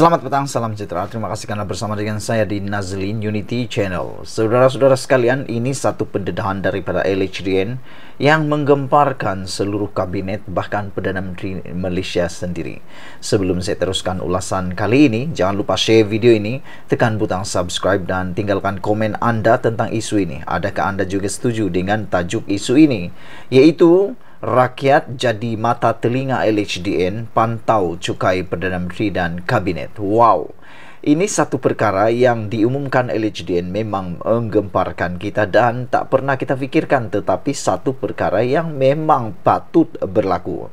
Selamat petang, salam sejahtera. Terima kasih karena bersama dengan saya di Nazlin Unity Channel. Saudara-saudara sekalian, ini satu pendedahan daripada LHDN yang menggemparkan seluruh kabinet bahkan Perdana Menteri Malaysia sendiri. Sebelum saya teruskan ulasan kali ini, jangan lupa share video ini, tekan butang subscribe dan tinggalkan komen anda tentang isu ini. Adakah anda juga setuju dengan tajuk isu ini? Yaitu rakyat jadi mata telinga LHDN pantau cukai Perdana Menteri dan Kabinet. Wow! Ini satu perkara yang diumumkan LHDN memang menggemparkan kita dan tak pernah kita fikirkan tetapi satu perkara yang memang patut berlaku.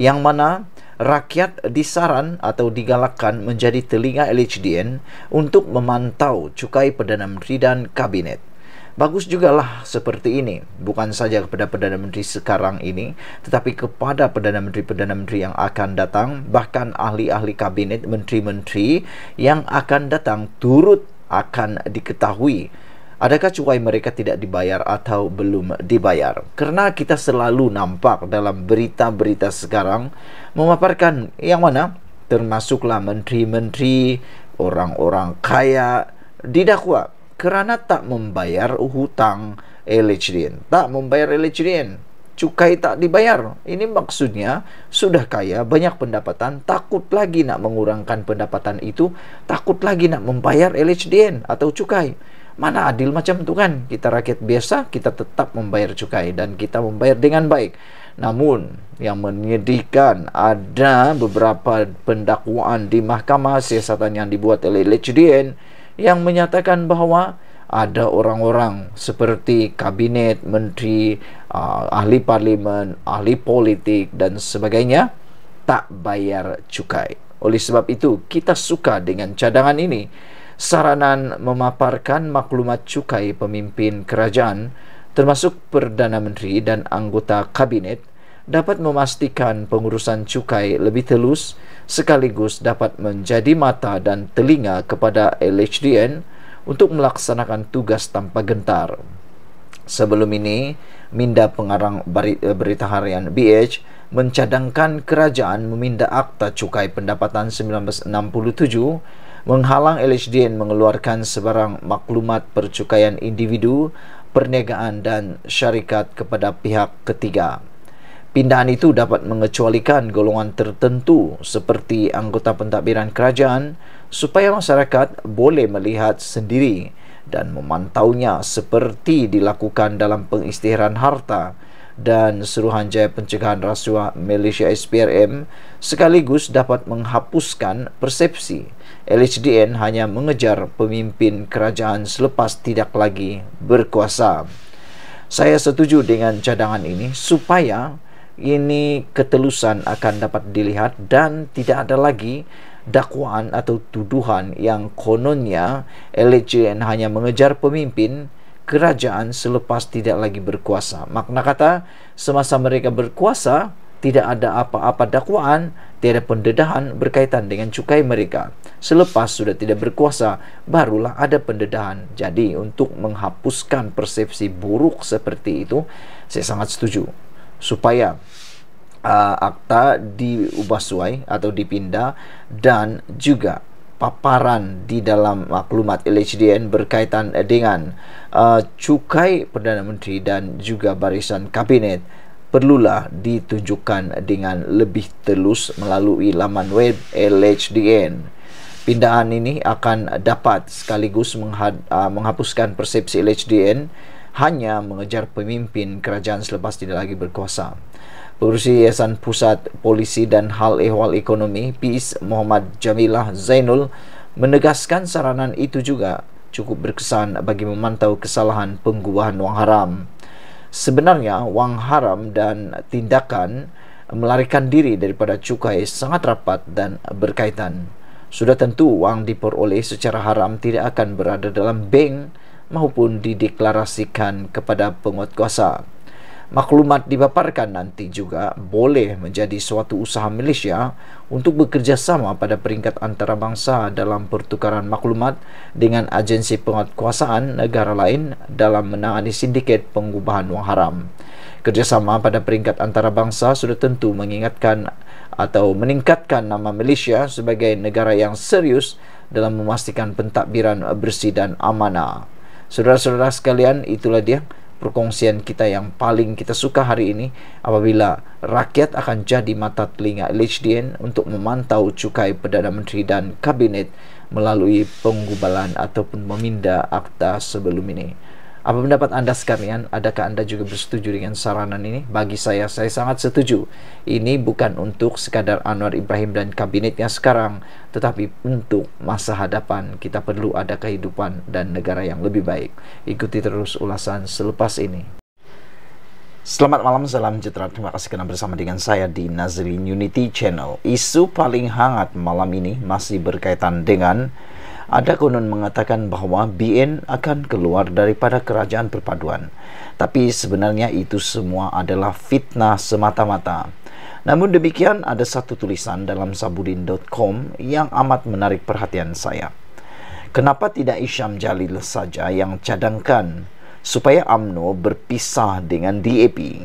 Yang mana rakyat disaran atau digalakkan menjadi telinga LHDN untuk memantau cukai Perdana Menteri dan Kabinet. Bagus juga lah seperti ini, bukan saja kepada Perdana Menteri sekarang ini, tetapi kepada Perdana Menteri-Perdana Menteri yang akan datang, bahkan ahli-ahli kabinet, menteri-menteri yang akan datang turut akan diketahui adakah cuai mereka tidak dibayar atau belum dibayar. Karena kita selalu nampak dalam berita-berita sekarang memaparkan yang mana termasuklah menteri-menteri, orang-orang kaya didakwa kerana tak membayar hutang LHDN. Tak membayar LHDN. Cukai tak dibayar. Ini maksudnya sudah kaya, banyak pendapatan, takut lagi nak mengurangkan pendapatan itu, takut lagi nak membayar LHDN atau cukai. Mana adil macam itu kan? Kita rakyat biasa, kita tetap membayar cukai dan kita membayar dengan baik. Namun, yang menyedihkan ada beberapa pendakwaan di mahkamah siasatan yang dibuat oleh LHDN, yang menyatakan bahawa ada orang-orang seperti kabinet, menteri, uh, ahli parlimen, ahli politik dan sebagainya tak bayar cukai. Oleh sebab itu, kita suka dengan cadangan ini. Saranan memaparkan maklumat cukai pemimpin kerajaan termasuk Perdana Menteri dan anggota kabinet dapat memastikan pengurusan cukai lebih telus sekaligus dapat menjadi mata dan telinga kepada LHDN untuk melaksanakan tugas tanpa gentar. Sebelum ini, Minda Pengarang eh, Berita Harian BH mencadangkan kerajaan meminda akta cukai pendapatan 1967 menghalang LHDN mengeluarkan sebarang maklumat percukaian individu, perniagaan dan syarikat kepada pihak ketiga. Pindahan itu dapat mengecualikan golongan tertentu seperti anggota pentadbiran kerajaan supaya masyarakat boleh melihat sendiri dan memantaunya seperti dilakukan dalam pengisytiharan harta dan seruhan jaya Pencegahan Rasuah Malaysia SPRM sekaligus dapat menghapuskan persepsi LHDN hanya mengejar pemimpin kerajaan selepas tidak lagi berkuasa. Saya setuju dengan cadangan ini supaya ini ketelusan akan dapat dilihat dan tidak ada lagi dakwaan atau tuduhan yang kononnya LJN hanya mengejar pemimpin kerajaan selepas tidak lagi berkuasa. Makna kata semasa mereka berkuasa tidak ada apa-apa dakwaan, tiada pendedahan berkaitan dengan cukai mereka. Selepas sudah tidak berkuasa, barulah ada pendedahan. Jadi untuk menghapuskan persepsi buruk seperti itu, saya sangat setuju supaya uh, akta diubah suai atau dipindah dan juga paparan di dalam maklumat LHDN berkaitan dengan uh, cukai Perdana Menteri dan juga barisan kabinet perlulah ditunjukkan dengan lebih telus melalui laman web LHDN. Pindahan ini akan dapat sekaligus uh, menghapuskan persepsi LHDN hanya mengejar pemimpin kerajaan selepas tidak lagi berkuasa. Pengurusi Yayasan Pusat Polisi dan Hal Ehwal Ekonomi PIS Muhammad Jamilah Zainul menegaskan saranan itu juga cukup berkesan bagi memantau kesalahan pengguahan wang haram. Sebenarnya, wang haram dan tindakan melarikan diri daripada cukai sangat rapat dan berkaitan. Sudah tentu wang diperoleh secara haram tidak akan berada dalam bank maupun dideklarasikan kepada penguat kuasa. Maklumat dipaparkan nanti juga boleh menjadi suatu usaha Malaysia untuk bekerjasama pada peringkat antarabangsa dalam pertukaran maklumat dengan agensi penguat kuasaan negara lain dalam menangani sindiket pengubahan wang haram. Kerjasama pada peringkat antarabangsa sudah tentu mengingatkan atau meningkatkan nama Malaysia sebagai negara yang serius dalam memastikan pentadbiran bersih dan amanah. Saudara-saudara sekalian, itulah dia perkongsian kita yang paling kita suka hari ini apabila rakyat akan jadi mata telinga LHDN untuk memantau cukai Perdana Menteri dan Kabinet melalui penggubalan ataupun meminda akta sebelum ini. Apa pendapat Anda sekalian? Adakah Anda juga bersetuju dengan saranan ini? Bagi saya, saya sangat setuju. Ini bukan untuk sekadar Anwar Ibrahim dan kabinetnya sekarang, tetapi untuk masa hadapan kita perlu ada kehidupan dan negara yang lebih baik. Ikuti terus ulasan selepas ini. Selamat malam, salam sejahtera. Terima kasih karena bersama dengan saya di Nazrin Unity Channel. Isu paling hangat malam ini masih berkaitan dengan ada konon mengatakan bahawa BN akan keluar daripada kerajaan perpaduan. Tapi sebenarnya itu semua adalah fitnah semata-mata. Namun demikian ada satu tulisan dalam sabudin.com yang amat menarik perhatian saya. Kenapa tidak Isyam Jalil saja yang cadangkan supaya AMNO berpisah dengan DAP?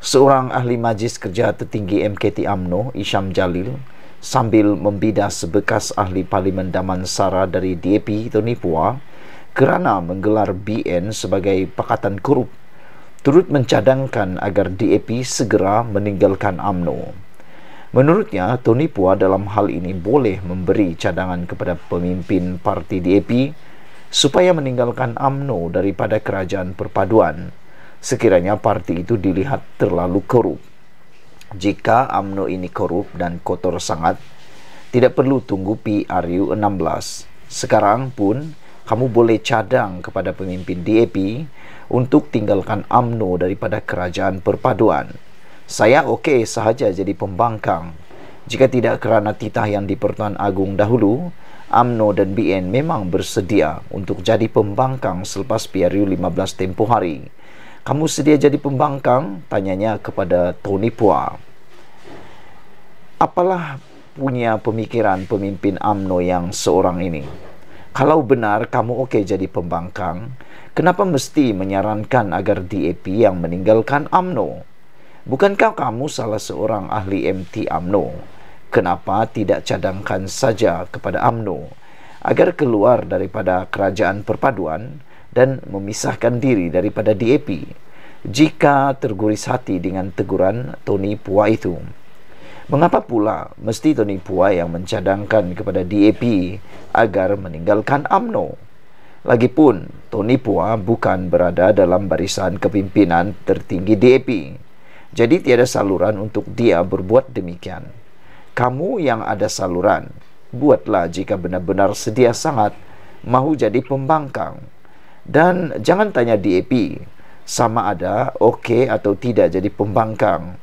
Seorang ahli majlis kerja tertinggi MKT AMNO, Isyam Jalil, sambil membidas sebekas ahli parlimen Damansara dari DAP Tony Pua kerana menggelar BN sebagai pakatan korup turut mencadangkan agar DAP segera meninggalkan AMNO. Menurutnya, Tony Pua dalam hal ini boleh memberi cadangan kepada pemimpin parti DAP supaya meninggalkan AMNO daripada kerajaan perpaduan sekiranya parti itu dilihat terlalu korup jika AMNO ini korup dan kotor sangat, tidak perlu tunggu PRU 16. Sekarang pun, kamu boleh cadang kepada pemimpin DAP untuk tinggalkan AMNO daripada kerajaan perpaduan. Saya okey sahaja jadi pembangkang. Jika tidak kerana titah yang di-Pertuan Agung dahulu, AMNO dan BN memang bersedia untuk jadi pembangkang selepas PRU 15 tempoh hari. Kamu sedia jadi pembangkang? Tanyanya kepada Tony Pua. Apalah punya pemikiran pemimpin AMNO yang seorang ini? Kalau benar kamu okey jadi pembangkang, kenapa mesti menyarankan agar DAP yang meninggalkan AMNO? Bukankah kamu salah seorang ahli MT AMNO? Kenapa tidak cadangkan saja kepada AMNO agar keluar daripada kerajaan perpaduan? dan memisahkan diri daripada DAP jika terguris hati dengan teguran Tony Pua itu. Mengapa pula mesti Tony Pua yang mencadangkan kepada DAP agar meninggalkan AMNO? Lagipun, Tony Pua bukan berada dalam barisan kepimpinan tertinggi DAP. Jadi tiada saluran untuk dia berbuat demikian. Kamu yang ada saluran, buatlah jika benar-benar sedia sangat mahu jadi pembangkang dan jangan tanya DAP sama ada OK atau tidak jadi pembangkang.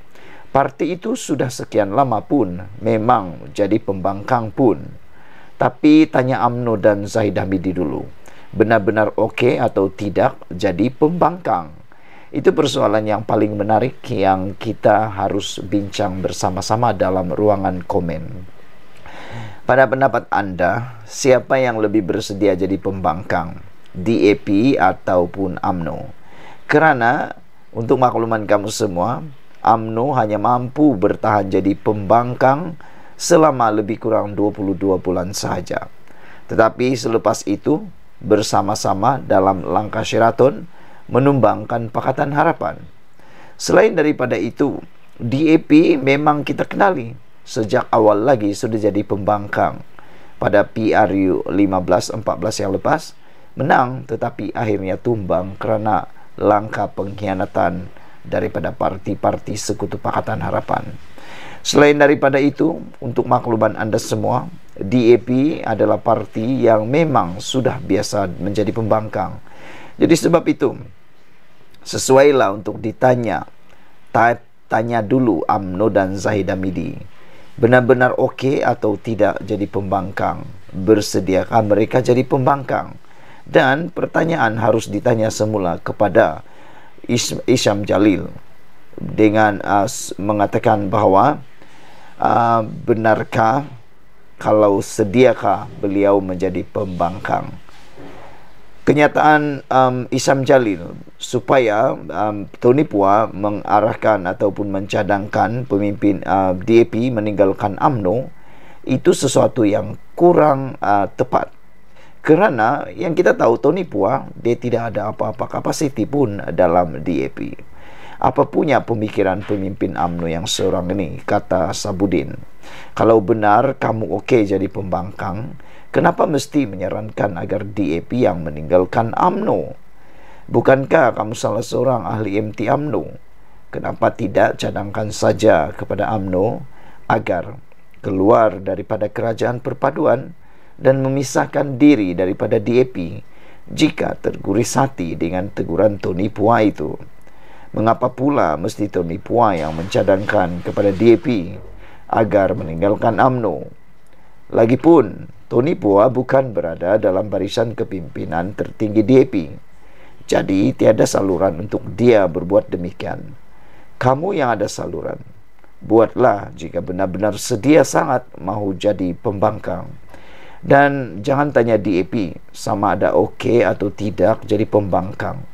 Parti itu sudah sekian lama pun memang jadi pembangkang pun. Tapi tanya AMNO dan Zahid Hamidi dulu. Benar-benar OK atau tidak jadi pembangkang? Itu persoalan yang paling menarik yang kita harus bincang bersama-sama dalam ruangan komen. Pada pendapat Anda, siapa yang lebih bersedia jadi pembangkang? DAP ataupun AMNO. Kerana untuk makluman kamu semua, AMNO hanya mampu bertahan jadi pembangkang selama lebih kurang 22 bulan sahaja. Tetapi selepas itu, bersama-sama dalam langkah Sheraton menumbangkan Pakatan Harapan. Selain daripada itu, DAP memang kita kenali sejak awal lagi sudah jadi pembangkang pada PRU 15-14 yang lepas menang tetapi akhirnya tumbang kerana langkah pengkhianatan daripada parti-parti sekutu Pakatan Harapan. Selain daripada itu, untuk makluman anda semua, DAP adalah parti yang memang sudah biasa menjadi pembangkang. Jadi sebab itu, sesuailah untuk ditanya, tanya dulu Amno dan Zahid Amidi, benar-benar okey atau tidak jadi pembangkang? Bersediakah mereka jadi pembangkang? dan pertanyaan harus ditanya semula kepada Is Jalil dengan uh, mengatakan bahawa uh, benarkah kalau sediakah beliau menjadi pembangkang kenyataan um, Isham Jalil supaya um, Tony Pua mengarahkan ataupun mencadangkan pemimpin uh, DAP meninggalkan AMNO itu sesuatu yang kurang uh, tepat kerana yang kita tahu Tony Pua dia tidak ada apa-apa kapasiti pun dalam DAP apa punya pemikiran pemimpin AMNO yang seorang ini kata Sabudin kalau benar kamu okey jadi pembangkang kenapa mesti menyarankan agar DAP yang meninggalkan AMNO bukankah kamu salah seorang ahli MT AMNO kenapa tidak cadangkan saja kepada AMNO agar keluar daripada kerajaan perpaduan dan memisahkan diri daripada DAP jika terguris hati dengan teguran Tony Pua itu. Mengapa pula mesti Tony Pua yang mencadangkan kepada DAP agar meninggalkan AMNO? Lagipun, Tony Pua bukan berada dalam barisan kepimpinan tertinggi DAP. Jadi, tiada saluran untuk dia berbuat demikian. Kamu yang ada saluran. Buatlah jika benar-benar sedia sangat mahu jadi pembangkang dan jangan tanya DAP sama ada OK atau tidak jadi pembangkang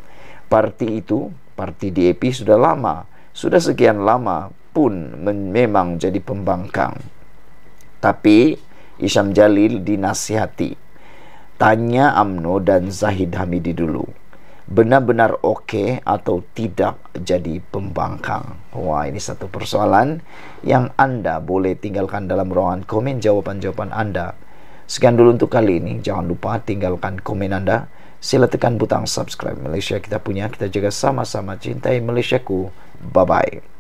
parti itu parti DAP sudah lama sudah sekian lama pun memang jadi pembangkang tapi Isham Jalil dinasihati tanya Amno dan Zahid Hamidi dulu benar-benar OK atau tidak jadi pembangkang wah ini satu persoalan yang anda boleh tinggalkan dalam ruangan komen jawaban-jawaban anda Sekian dulu untuk kali ini. Jangan lupa tinggalkan komen anda. Sila tekan butang subscribe Malaysia kita punya. Kita jaga sama-sama cintai Malaysia ku, Bye-bye.